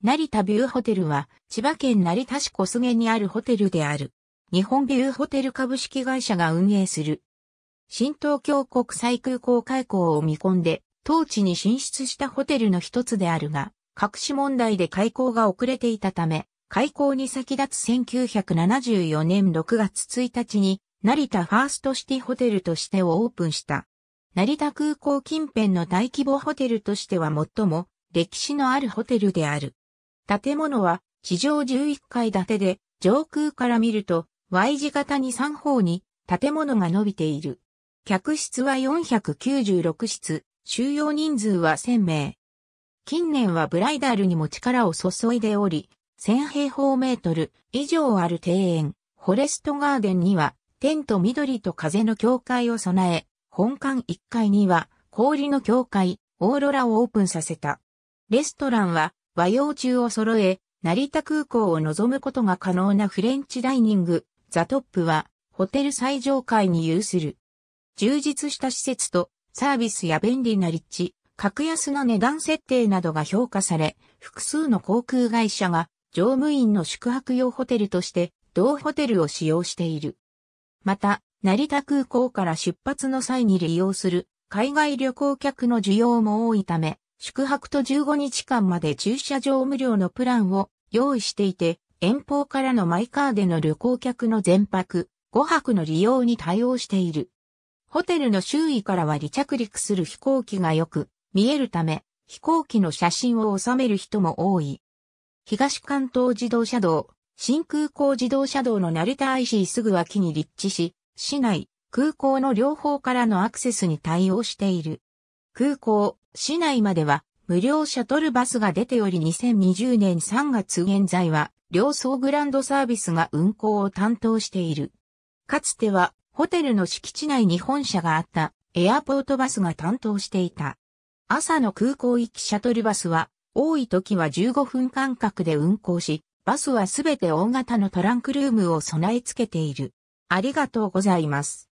成田ビューホテルは、千葉県成田市小菅にあるホテルである。日本ビューホテル株式会社が運営する。新東京国際空港開港を見込んで、当地に進出したホテルの一つであるが、隠し問題で開港が遅れていたため、開港に先立つ1974年6月1日に、成田ファーストシティホテルとしてをオープンした。成田空港近辺の大規模ホテルとしては最も歴史のあるホテルである。建物は地上11階建てで、上空から見ると Y 字型に3方に建物が伸びている。客室は496室、収容人数は1000名。近年はブライダルにも力を注いでおり、1000平方メートル以上ある庭園、フォレストガーデンには、天と緑と風の境界を備え、本館1階には氷の境界、オーロラをオープンさせた。レストランは和洋中を揃え、成田空港を望むことが可能なフレンチダイニング、ザトップは、ホテル最上階に有する。充実した施設と、サービスや便利な立地、格安な値段設定などが評価され、複数の航空会社が、乗務員の宿泊用ホテルとして、同ホテルを使用している。また、成田空港から出発の際に利用する、海外旅行客の需要も多いため、宿泊と15日間まで駐車場無料のプランを用意していて、遠方からのマイカーでの旅行客の全泊、5泊の利用に対応している。ホテルの周囲からは離着陸する飛行機がよく見えるため、飛行機の写真を収める人も多い。東関東自動車道、新空港自動車道の成田 IC すぐ脇に立地し、市内、空港の両方からのアクセスに対応している。空港、市内までは無料シャトルバスが出ており2020年3月現在は両層グランドサービスが運行を担当している。かつてはホテルの敷地内に本社があったエアポートバスが担当していた。朝の空港行きシャトルバスは多い時は15分間隔で運行し、バスはすべて大型のトランクルームを備え付けている。ありがとうございます。